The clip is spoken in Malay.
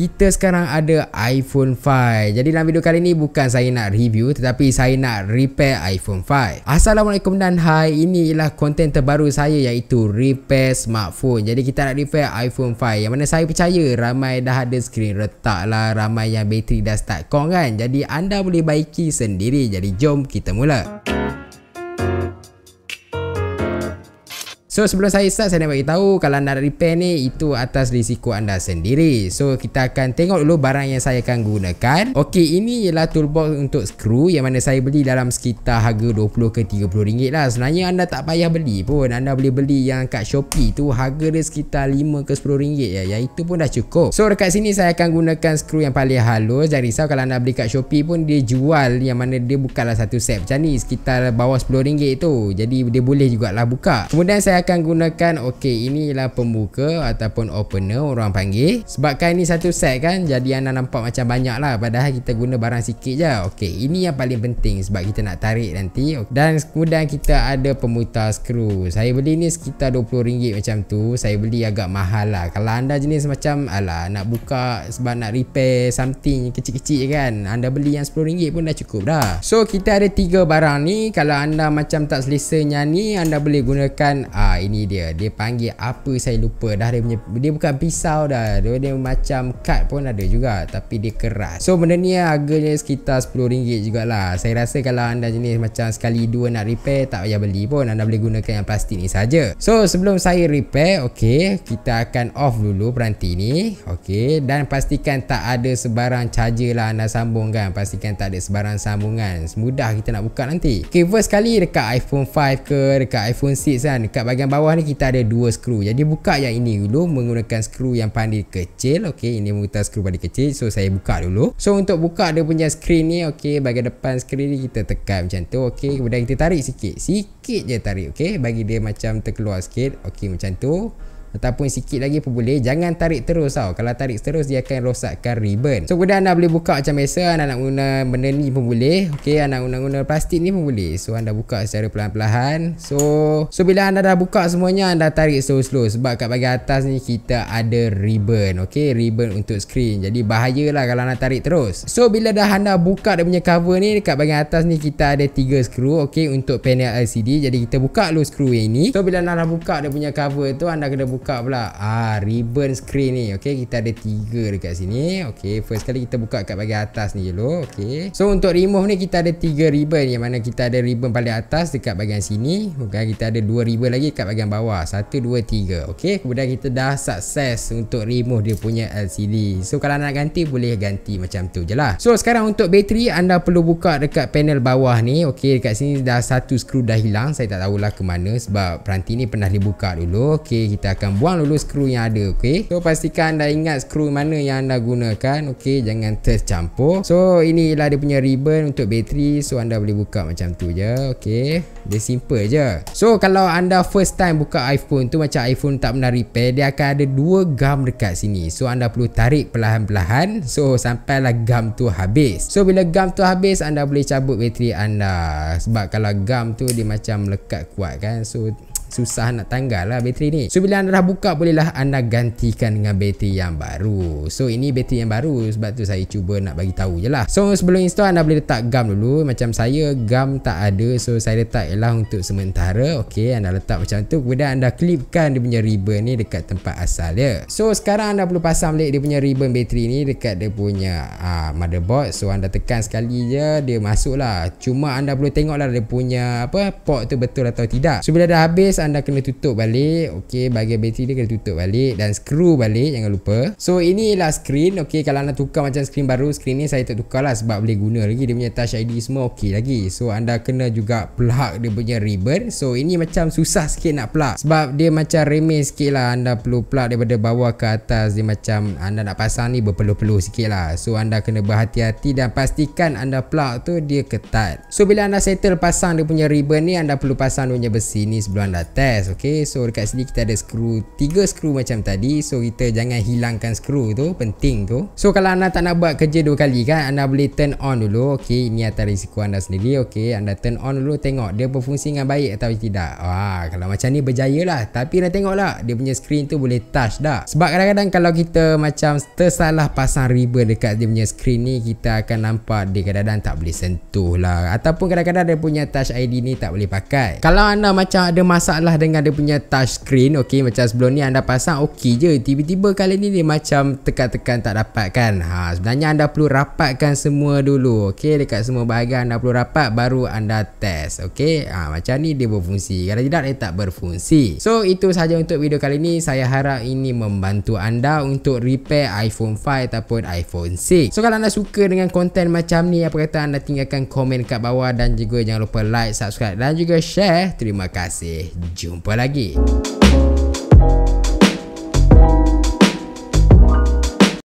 kita sekarang ada iPhone 5 Jadi dalam video kali ni bukan saya nak review Tetapi saya nak repair iPhone 5 Assalamualaikum dan hai Ini ialah konten terbaru saya iaitu repair smartphone Jadi kita nak repair iPhone 5 Yang mana saya percaya ramai dah ada skrin retak lah Ramai yang bateri dah start kong kan Jadi anda boleh baiki sendiri Jadi jom kita mula okay. So sebelum saya start saya nak bagi tahu kalau nak repair ni itu atas risiko anda sendiri. So kita akan tengok dulu barang yang saya akan gunakan. Okey ini ialah toolbox untuk skru yang mana saya beli dalam sekitar harga 20 ke 30 ringgit lah. Sebenarnya anda tak payah beli pun. Anda boleh beli yang kat Shopee tu harga dia sekitar 5 ke 10 ringgit ya. Yang itu pun dah cukup. So dekat sini saya akan gunakan skru yang paling halus. Jangan risau kalau anda beli kat Shopee pun dia jual yang mana dia bukanlah satu set macam ni sekitar bawah 10 ringgit tu. Jadi dia boleh jugaklah buka. Kemudian saya akan gunakan Okey inilah pembuka Ataupun opener orang panggil Sebab kan ni satu set kan Jadi anda nampak macam banyak lah Padahal kita guna barang sikit je Okey ini yang paling penting Sebab kita nak tarik nanti Dan kemudian kita ada pemutar skru Saya beli ni sekitar RM20 macam tu Saya beli agak mahal lah Kalau anda jenis macam Alah nak buka Sebab nak repair something kecil-kecil kan Anda beli yang RM10 pun dah cukup dah So kita ada tiga barang ni Kalau anda macam tak selesa yang ni Anda boleh gunakan ah, Ah, ini dia dia panggil apa saya lupa dah dia punya dia bukan pisau dah dia, dia macam kad pun ada juga tapi dia keras so benda ni harganya sekitar RM10 jugalah saya rasa kalau anda jenis macam sekali dua nak repair tak payah beli pun anda boleh gunakan yang plastik ni saja. so sebelum saya repair ok kita akan off dulu peranti ni ok dan pastikan tak ada sebarang charger lah anda sambung kan pastikan tak ada sebarang sambungan semudah kita nak buka nanti ok first kali dekat iPhone 5 ke dekat iPhone 6 kan dekat bagian bahagian bawah ni kita ada dua skru. Jadi buka yang ini dulu menggunakan skru yang panel kecil. Okey, ini menggunakan skru panel kecil. So saya buka dulu. So untuk buka dia punya skrin ni, okey, bahagian depan skrin ni kita tekan macam tu. Okey, kemudian kita tarik sikit. Sikit je tarik, okey, bagi dia macam terkeluar sikit. Okey, macam tu ataupun sikit lagi pun boleh jangan tarik terus tau kalau tarik terus dia akan rosakkan ribbon so kemudian anda boleh buka macam biasa anda nak guna benda ni pun boleh ok anda nak guna-guna plastik ni pun boleh so anda buka secara pelan pelan. so so bila anda dah buka semuanya anda tarik slow-slow sebab kat bagian atas ni kita ada ribbon ok ribbon untuk screen jadi bahayalah kalau anda tarik terus so bila dah anda buka dia punya cover ni dekat bagian atas ni kita ada 3 skru ok untuk panel LCD jadi kita buka dulu skru yang ni so bila anda dah buka dia punya cover tu anda kena buka buka pula ah ribbon screen ni okay kita ada tiga dekat sini okay, first kali kita buka kat bagian atas ni dulu okay. so untuk remove ni kita ada tiga ribbon yang mana kita ada ribbon paling atas dekat bagian sini okey kita ada dua ribbon lagi kat bagian bawah satu dua tiga, okay. kemudian kita dah sukses untuk remove dia punya LCD so kalau nak ganti boleh ganti macam tu je lah. so sekarang untuk bateri anda perlu buka dekat panel bawah ni okay dekat sini dah satu skru dah hilang saya tak tahulah ke mana sebab peranti ni pernah dibuka dulu okay kita akan dan buang dulu skru yang ada okey so pastikan anda ingat skru mana yang anda gunakan okey jangan tercampur so inilah dia punya ribbon untuk bateri so anda boleh buka macam tu je okey dia simple je so kalau anda first time buka iPhone tu macam iPhone tak pernah repair dia akan ada dua gam dekat sini so anda perlu tarik perlahan-lahan so sampailah gam tu habis so bila gam tu habis anda boleh cabut bateri anda sebab kalau gam tu dia macam melekat kuat kan so susah nak tanggal lah bateri ni so bila anda dah buka bolehlah anda gantikan dengan bateri yang baru so ini bateri yang baru sebab tu saya cuba nak bagi tahu je lah so sebelum install anda boleh letak gam dulu macam saya gam tak ada so saya letak ialah untuk sementara ok anda letak macam tu kemudian anda clipkan dia punya ribbon ni dekat tempat asal dia so sekarang anda perlu pasang balik dia punya ribbon bateri ni dekat dia punya uh, motherboard so anda tekan sekali je dia masuk lah cuma anda perlu tengok lah dia punya apa port tu betul atau tidak so bila dah habis anda kena tutup balik Okey, bahagian bateri dia kena tutup balik Dan skru balik jangan lupa So ini ialah screen Okey, kalau anda tukar macam screen baru Screen ni saya tak tukar lah sebab boleh guna lagi Dia punya touch ID semua okey lagi So anda kena juga plug dia punya ribbon So ini macam susah sikit nak plug Sebab dia macam remeh sikit lah Anda perlu plug daripada bawah ke atas Dia macam anda nak pasang ni berpeluh-peluh sikit lah So anda kena berhati-hati dan pastikan anda plug tu dia ketat So bila anda settle pasang dia punya ribbon ni Anda perlu pasang dia punya besi ni sebelum anda test Okay so dekat sini kita ada skru Tiga skru macam tadi So kita jangan hilangkan skru tu Penting tu So kalau anda tak nak buat kerja dua kali kan Anda boleh turn on dulu Okay ini atas risiko anda sendiri Okay anda turn on dulu Tengok dia berfungsi dengan baik atau tidak Wah kalau macam ni berjaya lah Tapi dah tengok lah Dia punya screen tu boleh touch dah Sebab kadang-kadang kalau kita macam Tersalah pasang ribbon dekat dia punya screen ni Kita akan nampak dia kadang-kadang tak boleh sentuh lah Ataupun kadang-kadang dia punya touch ID ni tak boleh pakai Kalau anda macam ada masalah masalah dengan dia punya touch screen okey macam sebelum ni anda pasang okey je tiba-tiba kali ni dia macam tekan-tekan tak dapat kan ha sebenarnya anda perlu rapatkan semua dulu okey dekat semua bahagian anda perlu rapat baru anda test okey ha macam ni dia berfungsi kalau tidak dia tak berfungsi so itu sahaja untuk video kali ni saya harap ini membantu anda untuk repair iPhone 5 ataupun iPhone 6 so kalau anda suka dengan konten macam ni apa kata anda tinggalkan komen kat bawah dan juga jangan lupa like subscribe dan juga share terima kasih Jumpa lagi.